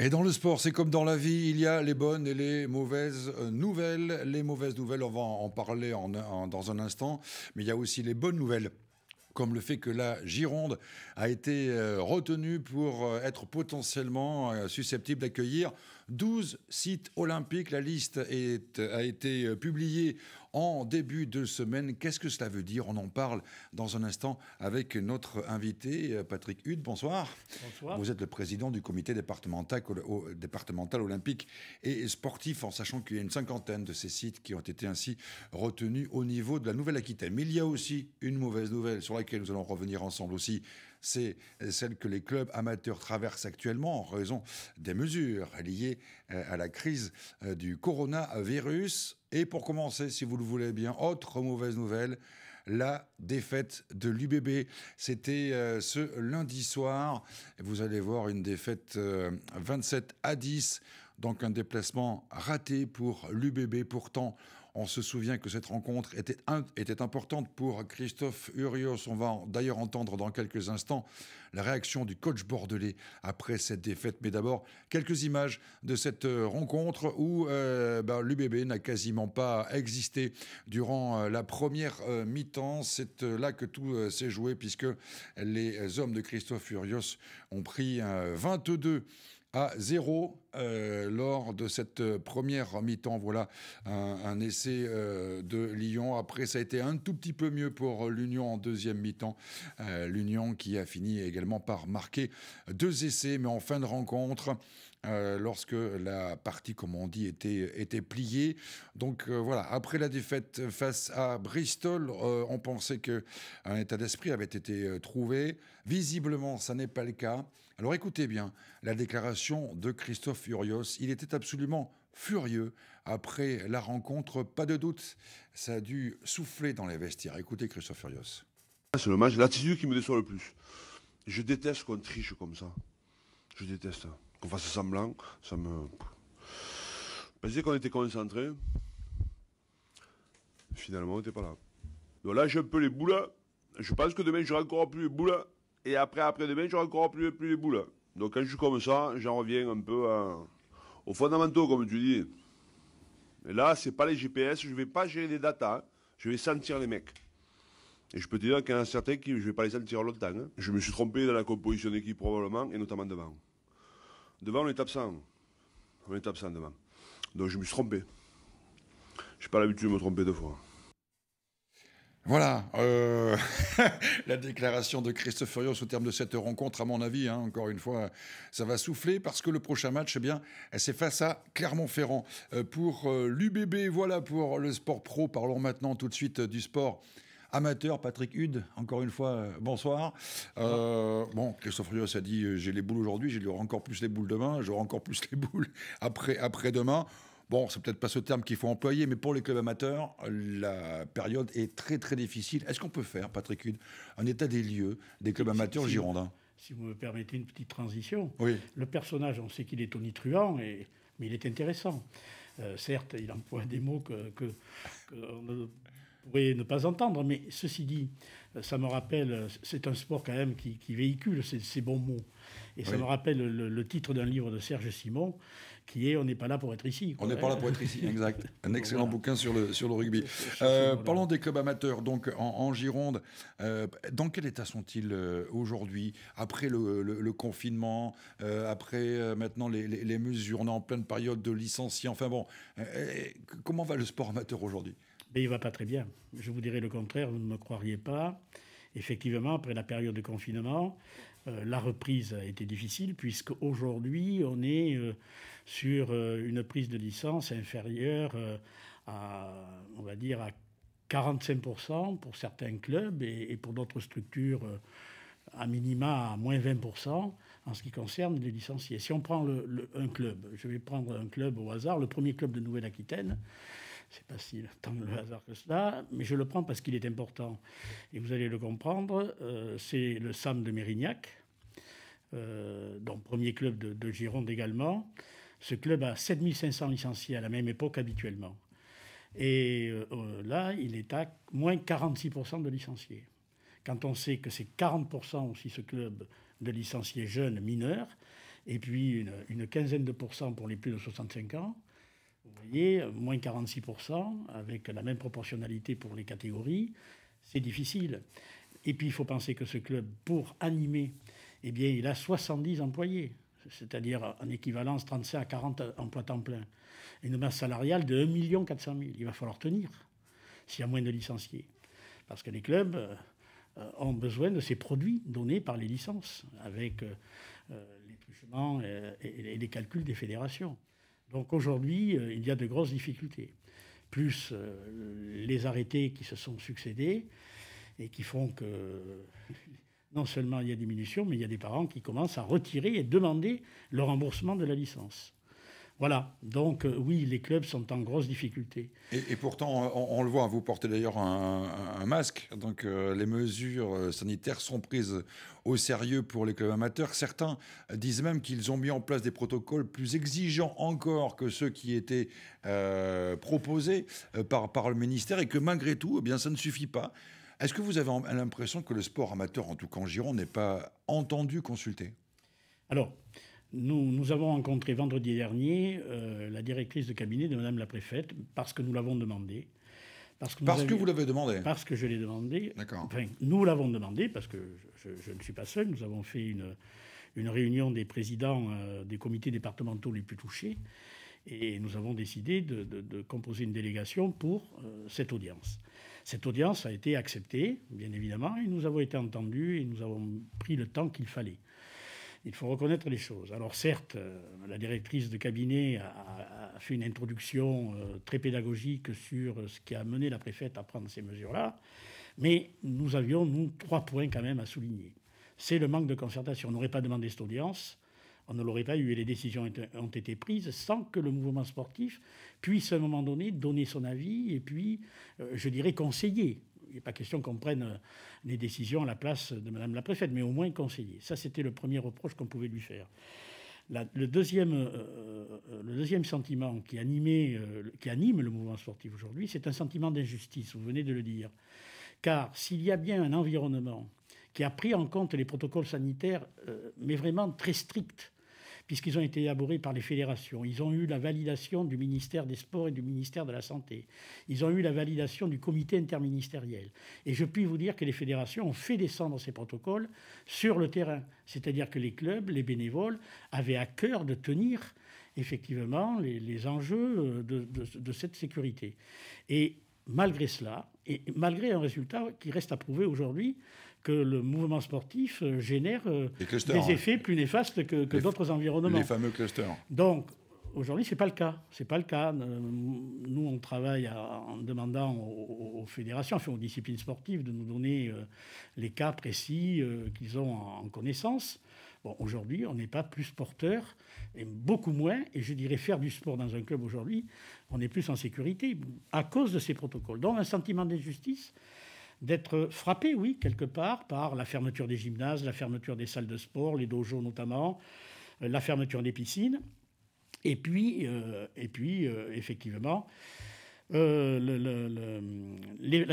Et dans le sport, c'est comme dans la vie, il y a les bonnes et les mauvaises euh, nouvelles. Les mauvaises nouvelles, on va en parler dans un instant, mais il y a aussi les bonnes nouvelles comme le fait que la Gironde a été euh, retenue pour euh, être potentiellement susceptible d'accueillir 12 sites olympiques. La liste a été publiée en début de semaine. Qu'est-ce que cela veut dire On en parle dans un instant avec notre invité, euh, Patrick Hude. Bonsoir. Bonsoir. Vous êtes le président du comité départemental, départemental olympique et sportif, en sachant qu'il y a une cinquantaine de ces sites qui ont été ainsi retenus au niveau de la Nouvelle-Aquitaine. Mais il y a aussi une mauvaise nouvelle sur laquelle nous allons revenir ensemble aussi c'est celle que les clubs amateurs traversent actuellement en raison des mesures liées euh, à la crise euh, du coronavirus. Et pour commencer, si vous le voulez bien, autre mauvaise nouvelle, la défaite de l'UBB. C'était euh, ce lundi soir. Vous allez voir une défaite 27 à 10, donc un déplacement raté pour l'UBB. Pourtant, on se souvient que cette rencontre était, importante pour Christophe Urios. On va d'ailleurs entendre dans quelques instants la réaction du coach bordelais après cette défaite. Mais d'abord, quelques images de cette euh, rencontre où euh, ben, l'UBB n'a quasiment pas existé durant euh, la première mi-temps. C'est là que tout s'est joué puisque les hommes de Christophe Urios ont pris 22 à zéro euh, lors de cette euh, première mi-temps. Voilà un, essai euh, de Lyon. Après, ça a été un tout petit peu mieux pour l'Union en deuxième mi-temps. L'Union qui a fini également par marquer deux essais, mais en fin de rencontre, euh, lorsque la partie, comme on dit, était, pliée. Donc euh, voilà, après la défaite face à Bristol, euh, on pensait qu'un état d'esprit avait été trouvé. Visiblement, ça n'est pas le cas. Alors écoutez bien la déclaration de Christophe Furios. Il était absolument furieux après la rencontre, pas de doute. Ça a dû souffler dans les vestiaires. Écoutez Christophe Furios. Ah, c'est le l'attitude qui me déçoit le plus. Je déteste qu'on triche comme ça. Je déteste ça qu'on fasse semblant, ça me... Je pensais qu'on était concentré. Finalement, on n'était pas là. Donc là, j'ai un peu les boules. Je pense que demain, j'aurai encore plus les boules. Et après, après-demain, j'aurai encore plus, plus les boules. Donc quand je suis comme ça, j'en reviens un peu aux fondamentaux, comme tu dis. Mais là, c'est pas les GPS, je vais pas gérer les datas, je vais sentir les mecs. Et je peux te dire qu'il y en a certains qui je vais pas les sentir longtemps. Hein. Je me suis trompé dans la composition d'équipe probablement, et notamment devant. Devant, on est absent. On est absent devant. Donc je me suis trompé. Je n'ai pas l'habitude de me tromper deux fois. Voilà euh, la déclaration de Christophe Furios au terme de cette rencontre, à mon avis, hein, encore une fois, ça va souffler parce que le prochain match, eh bien, c'est face à Clermont-Ferrand euh, pour euh, l'UBB. Voilà pour le sport pro. Parlons maintenant tout de suite du sport Amateur, Patrick Hude, encore une fois, euh, bonsoir. Euh, bon, Christophe Rios a dit euh, j'ai les boules aujourd'hui, j'ai encore plus les boules demain, j'aurai encore plus les boules après, après demain. Bon, c'est peut-être pas ce terme qu'il faut employer, mais pour les clubs amateurs, la période est très très difficile. Est-ce qu'on peut faire, Patrick Hude, un état des lieux des clubs amateurs girondins Si vous me permettez une petite transition. Oui. Le personnage, on sait qu'il est tonitruant, et, mais il est intéressant. certes, il emploie des mots que, pourrait ne pas entendre. Mais ceci dit, ça me rappelle, c'est un sport quand même qui, véhicule ces, bons mots. Et ça me rappelle le, titre d'un livre de Serge Simon, qui est On n'est pas là pour être ici. On n'est pas là pour être ici, exact. Un excellent bouquin sur le, sur le rugby. Euh, parlons des clubs amateurs, donc en, Gironde. Euh, dans quel état sont-ils euh, aujourd'hui, après le, confinement, après maintenant les, les, les, mesures On en pleine période de licenciés. Enfin bon, comment va le sport amateur aujourd'hui mais il va pas très bien. Je vous dirais le contraire, vous ne me croiriez pas. Effectivement, après la période de confinement, euh, la reprise a été difficile puisque aujourd'hui on est euh, sur euh, une prise de licence inférieure à, on va dire, à 45% pour certains clubs et, pour d'autres structures à minima à moins 20% en ce qui concerne les licenciés. Si on prend le, un club, je vais prendre un club au hasard, le premier club de Nouvelle-Aquitaine. C'est pas si tant le hasard que cela, mais je le prends parce qu'il est important. Et vous allez le comprendre, euh, c'est le SAM de Mérignac, euh, donc premier club de, Gironde également. Ce club a 7500 licenciés à la même époque habituellement. Et euh, là, il est à moins 46% de licenciés. Quand on sait que c'est 40% aussi ce club de licenciés jeunes mineurs, et puis une, une quinzaine de pourcents pour les plus de 65 ans, vous voyez, moins 46%, avec la même proportionnalité pour les catégories, c'est difficile. Et puis, il faut penser que ce club, pour animer, eh bien, il a 70 employés, c'est-à-dire en équivalence 35 à 40 emplois temps plein. Une masse salariale de 1 400 Il va falloir tenir s'il y a moins de licenciés. Parce que les clubs euh, ont besoin de ces produits donnés par les licences, avec euh, euh, les et les calculs des fédérations. Donc aujourd'hui, euh, il y a de grosses difficultés, plus euh, les arrêtés qui se sont succédés et qui font que non seulement il y a diminution, mais il y a des parents qui commencent à retirer et demander le remboursement de la licence. Voilà. Donc, euh, oui, les clubs sont en grosse difficulté. Et, pourtant, on, le voit, vous portez d'ailleurs un, masque. Donc, euh, les mesures euh, sanitaires sont prises au sérieux pour les clubs amateurs. Certains disent même qu'ils ont mis en place des protocoles plus exigeants encore que ceux qui étaient proposés par, par le ministère et que malgré tout, eh bien, ça ne suffit pas. Est-ce que vous avez l'impression que le sport amateur, en tout cas en Gironde, n'est pas entendu, consulté Alors, nous, avons rencontré vendredi dernier euh, la directrice de cabinet de Madame la Préfète parce que nous l'avons demandé. Parce que, vous l'avez demandé Parce que je l'ai demandé. D'accord. nous l'avons demandé parce que je, ne suis pas seul. Nous avons fait une, réunion des présidents euh, des comités départementaux les plus touchés et nous avons décidé de, composer une délégation pour euh, cette audience. Cette audience a été acceptée, bien évidemment, et nous avons été entendus et nous avons pris le temps qu'il fallait il faut reconnaître les choses. Alors certes, euh, la directrice de cabinet a, fait une introduction euh, très pédagogique sur ce qui a amené la préfète à prendre ces mesures-là, mais nous avions, nous, trois points quand même à souligner. C'est le manque de concertation. On n'aurait pas demandé cette audience, on ne l'aurait pas eu et les décisions ont été prises sans que le mouvement sportif puisse à un moment donné donner son avis et puis, euh, je dirais, conseiller il n'est pas question qu'on prenne euh, les décisions à la place de Madame la préfète, mais au moins conseiller. Ça, c'était le premier reproche qu'on pouvait lui faire. le, deuxième, euh, euh, le deuxième sentiment qui, qui anime le mouvement sportif aujourd'hui, c'est un sentiment d'injustice, vous venez de le dire. Car s'il y a bien un environnement qui a pris en compte les protocoles sanitaires, mais vraiment très stricts, puisqu'ils ont été élaborés par les fédérations. Ils ont eu la validation du ministère des Sports et du ministère de la Santé. Ils ont eu la validation du comité interministériel. Et je puis vous dire que les fédérations ont fait descendre ces protocoles sur le terrain. C'est-à-dire que les clubs, les bénévoles avaient à cœur de tenir effectivement les, enjeux euh, de cette sécurité. Et malgré cela, et malgré un résultat qui reste à prouver aujourd'hui, que le mouvement sportif euh, génère euh, des hein. effets plus néfastes que, d'autres environnements. Les fameux clusters. Donc, Aujourd'hui, ce n'est pas le cas. C'est pas le cas. Euh, nous, on travaille en demandant aux, fédérations, aux disciplines sportives, de nous donner les cas précis qu'ils ont en, connaissance. aujourd'hui, on n'est pas plus porteur, et beaucoup moins. Et je dirais faire du sport dans un club aujourd'hui, on est plus en sécurité à cause de ces protocoles. Donc, un sentiment d'injustice d'être frappé, oui, quelque part, par la fermeture des gymnases, la fermeture des salles de sport, les dojos notamment, euh, la fermeture des piscines. Et puis, euh, et puis euh, effectivement, la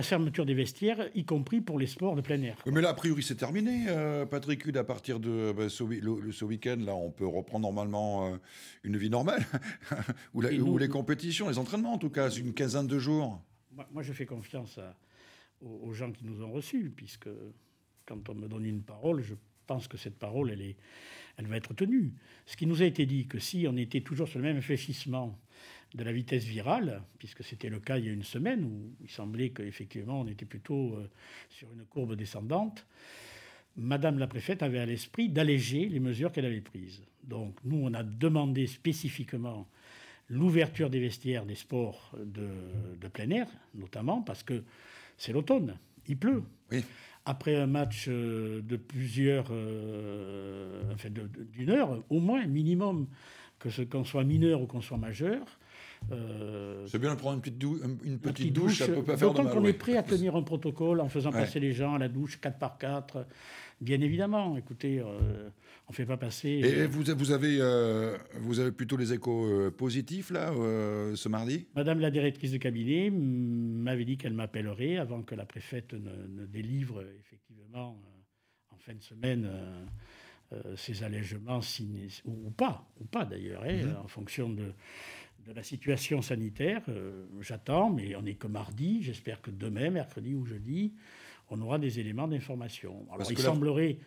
fermeture des vestiaires, y compris pour les sports de plein air. Mais là, a priori, c'est terminé, Patrick Hude, à partir de bah, ce, week-end, là, on peut reprendre normalement une vie normale, ou, les compétitions, les entraînements en tout cas, une quinzaine de jours. moi je fais confiance à, aux, gens qui nous ont reçus, puisque quand on me donne une parole, je pense que cette parole, elle, est, elle va être tenue. Ce qui nous a été dit, que si on était toujours sur le même fléchissement de la vitesse virale, puisque c'était le cas il y a une semaine, où il semblait qu'effectivement on était plutôt euh, sur une courbe descendante, Madame la préfète avait à l'esprit d'alléger les mesures qu'elle avait prises. Donc nous, on a demandé spécifiquement l'ouverture des vestiaires des sports de, de, plein air, notamment parce que c'est l'automne. Il pleut. Après un match euh, de plusieurs, euh, d'une heure, au moins, minimum, que ce qu'on soit mineur ou qu'on soit majeur. Euh, c'est bien de prendre une petite, une petite, douche, douche, pas faire qu'on est prêt à tenir un protocole en faisant passer les gens à la douche 4 par 4 Bien évidemment, écoutez, euh, on ne fait pas passer... Et euh, vous, vous, avez, euh, vous avez plutôt les échos positifs, là, ce mardi Madame la directrice de cabinet m'avait dit qu'elle m'appellerait avant que la préfète ne, délivre, effectivement, en fin de semaine... ces allègements ou, pas, ou pas d'ailleurs, hein, mhm. en fonction de, la situation sanitaire. J'attends, mais on n'est que mardi. J'espère que demain, mercredi ou jeudi, on aura des éléments d'information. Alors, il semblerait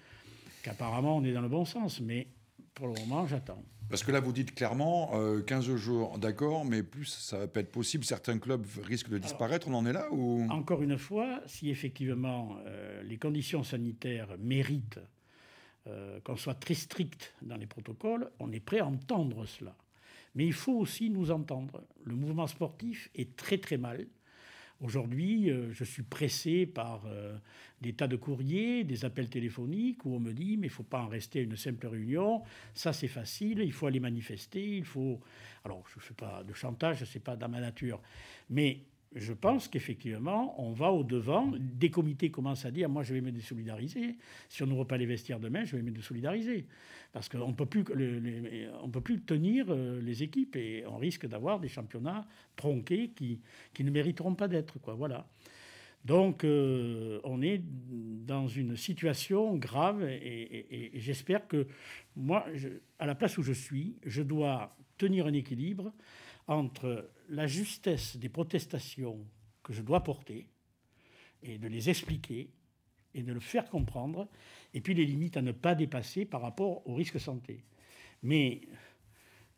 qu'apparemment, on est dans le bon sens, mais pour le moment, j'attends. Parce que là, vous dites clairement, 15 euh, jours, d'accord, mais plus ça va peut être possible, certains clubs risquent de disparaître, on en est là ou... Encore une fois, si effectivement euh, les conditions sanitaires méritent euh, qu'on soit très strict dans les protocoles, on est prêt à entendre cela. Mais il faut aussi nous entendre. Le mouvement sportif est très très mal Aujourd'hui, euh, je suis pressé par euh, des tas de courriers, des appels téléphoniques où on me dit mais il ne faut pas en rester à une simple réunion, ça c'est facile, il faut aller manifester, il faut... Alors je ne fais pas de chantage, ce n'est pas dans ma nature, mais je pense qu'effectivement, on va au-devant. Des comités commencent à dire ah, moi, je vais me désolidariser. Si on n'ouvre pas les vestiaires demain, je vais me désolidariser. Parce qu'on ne peut, plus, tenir euh, les équipes et on risque d'avoir des championnats tronqués qui, ne mériteront pas d'être. Voilà. Donc, euh, on est dans une situation grave et, j'espère que moi, à la place où je suis, je dois tenir un équilibre entre la justesse des protestations que je dois porter et de les expliquer et de le faire comprendre, et puis les limites à ne pas dépasser par rapport au risque santé. Mais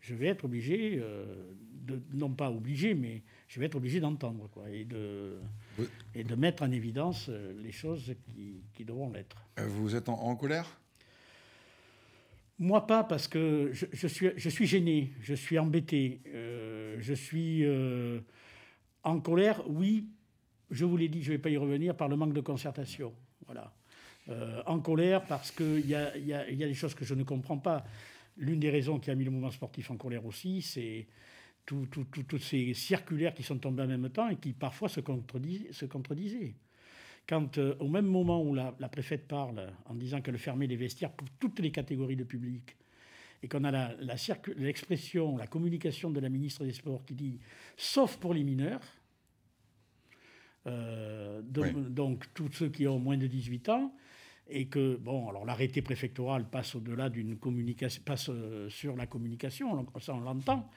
je vais être obligé, euh, de, non pas obligé, mais je vais être obligé d'entendre quoi, et, de, et de mettre en évidence euh, les choses qui, qui devront l'être. Euh, vous êtes en colère moi pas, parce que je, suis, gêné, je suis embêté, euh, je suis euh, en colère, oui, je vous l'ai dit, je ne vais pas y revenir, par le manque de concertation. Voilà. Euh, en colère parce qu'il y a, des choses que je ne comprends pas. L'une des raisons qui a mis le mouvement sportif en colère aussi, c'est toutes ces circulaires qui sont tombées en même temps et qui parfois se, se contredisaient quand euh, au même moment où la, préfète parle en disant qu'elle fermait les vestiaires pour toutes les catégories de public, et qu'on a l'expression, la, communication de la ministre des Sports qui dit sauf pour les mineurs, euh, donc, tous ceux qui ont moins de 18 ans, et que bon, alors l'arrêté préfectoral passe au-delà d'une communication, passe euh, sur la communication, ça on l'entend,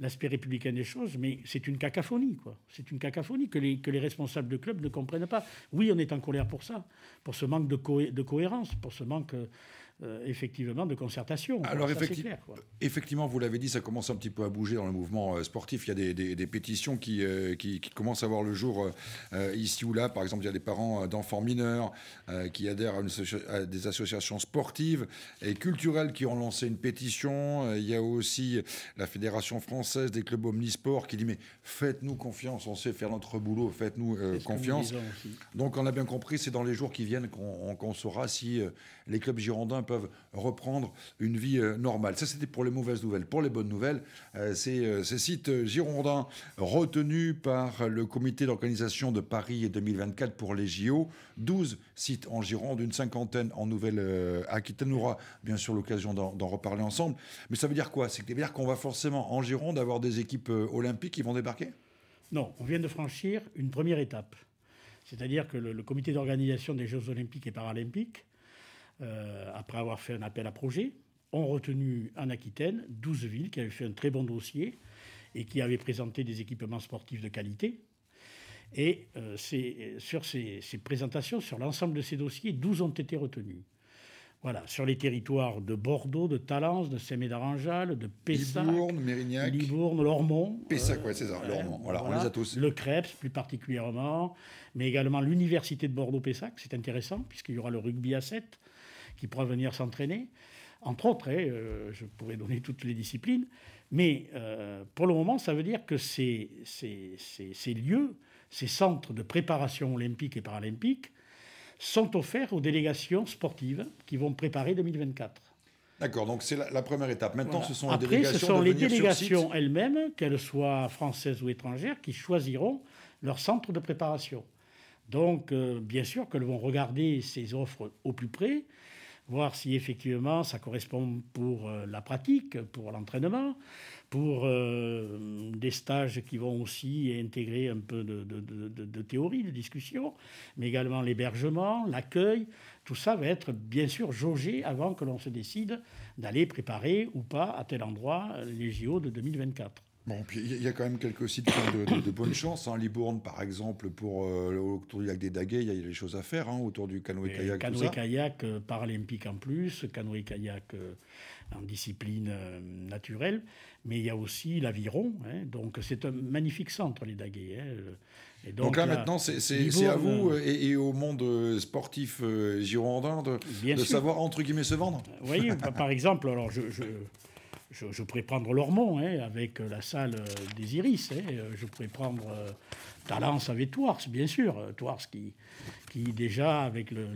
l'aspect républicain des choses, mais c'est une cacophonie, quoi. C'est une cacophonie que les, que les responsables de clubs ne comprennent pas. Oui, on est en colère pour ça, pour ce manque de, de cohérence, pour ce manque euh, euh, effectivement de concertation. Alors, effectivement, vous l'avez dit, ça commence un petit peu à bouger dans le mouvement euh, sportif. Il y a des, des, pétitions euh, qui, qui, commencent à voir le jour ici ou là. Par exemple, il y a des parents d'enfants mineurs qui adhèrent à, des associations sportives et culturelles qui ont lancé une pétition. il y a aussi la Fédération française des clubs omnisports qui dit mais faites-nous confiance, on sait faire notre boulot, faites-nous confiance. Donc on a bien compris, c'est dans les jours qui viennent qu'on saura si les clubs girondins peuvent reprendre une vie euh, normale. Ça, c'était pour les mauvaises nouvelles. Pour les bonnes nouvelles, euh, ces, euh, ces sites girondins retenus par le comité d'organisation de Paris 2024 pour les JO, 12 sites en Gironde, une cinquantaine en Nouvelle-Aquitaine. On aura bien sûr l'occasion d'en reparler ensemble. Mais ça veut dire quoi Ça veut dire qu'on va forcément en Gironde avoir des équipes olympiques qui vont débarquer Non, on vient de franchir une première étape. C'est-à-dire que le comité d'organisation des Jeux olympiques et paralympiques euh, après avoir fait un appel à projet, ont retenu en Aquitaine 12 villes qui avaient fait un très bon dossier et qui avaient présenté des équipements sportifs de qualité. Et euh, sur ces, présentations, sur l'ensemble de ces dossiers, 12 ont été retenus. Voilà, sur les territoires de Bordeaux, de Talence, de Sémé-d'Aranjal, de Pessac, Libourne, Mérignac, Libourne, Lormont. Euh, Pessac, Lormont. Voilà, on les a tous. Le Krebs, plus particulièrement, mais également l'Université de Bordeaux-Pessac, c'est intéressant, puisqu'il y aura le rugby à 7 qui pourra venir s'entraîner, entre autres, euh, je pourrais donner toutes les disciplines, mais euh, pour le moment, ça veut dire que ces, ces, lieux, ces centres de préparation olympique et paralympique, sont offerts aux délégations sportives qui vont préparer 2024. D'accord, donc c'est la, première étape. Maintenant, ce sont les délégations, ce sont les délégations elles-mêmes, qu'elles soient françaises ou étrangères, qui choisiront leur centre de préparation. Donc, euh, bien sûr qu'elles vont regarder ces offres au plus près, voir si effectivement ça correspond pour euh, la pratique, pour l'entraînement, pour euh, des stages qui vont aussi intégrer un peu de, de théorie, de discussion, mais également l'hébergement, l'accueil. Tout ça va être bien sûr jaugé avant que l'on se décide d'aller préparer ou pas à tel endroit les JO de 2024. Bon, puis il y a quand même quelques sites de, bonne chance. Hein. Libourne, par exemple, pour euh, autour du lac des Daguets, il y a des choses à faire hein, autour du canoë-kayak. Canoë-kayak euh, paralympique en plus, canoë-kayak euh, en discipline naturelle, mais il y a aussi l'aviron. Hein. donc c'est un magnifique centre, les Daguets. Hein. donc, là, maintenant, c'est à vous et, au monde sportif girondin de, de savoir, entre guillemets, se vendre. Oui, par exemple, alors je je, pourrais prendre Lormont hein, avec euh, la salle euh, des Iris. Hein, euh, je pourrais prendre Talence avec Tours, bien sûr. Tours qui, qui déjà, avec le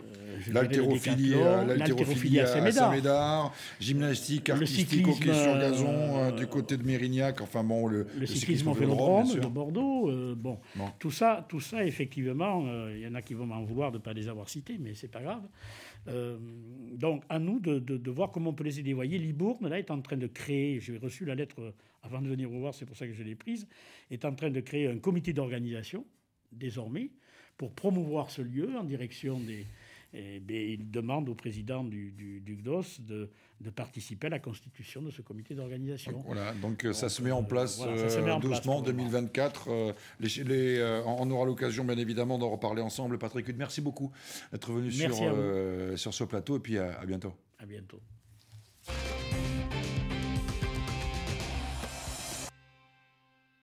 euh, euh, l'haltérophilie à, Saint-Médard, gymnastique artistique hockey sur euh, gazon du côté de Mérignac, enfin bon, le, cyclisme, au vélodrome de Bordeaux. bon, Tout, ça, tout ça, effectivement, il y en a qui vont m'en vouloir de ne pas les avoir cités, mais c'est pas grave. donc, à nous de, voir comment on peut les aider. Vous voyez, Libourne, là, est en train de créer, j'ai reçu la lettre avant de venir vous voir, c'est pour ça que je l'ai prise, est en train de créer un comité d'organisation, désormais, pour promouvoir ce lieu en direction des, et eh il demande au président du, du, GDOS de, participer à la constitution de ce comité d'organisation. Voilà, donc, euh, euh, ça, se met en euh, place doucement 2024. Les, on aura l'occasion, bien évidemment, d'en reparler ensemble. Patrick, merci beaucoup d'être venu sur, sur ce plateau et puis à bientôt. À bientôt.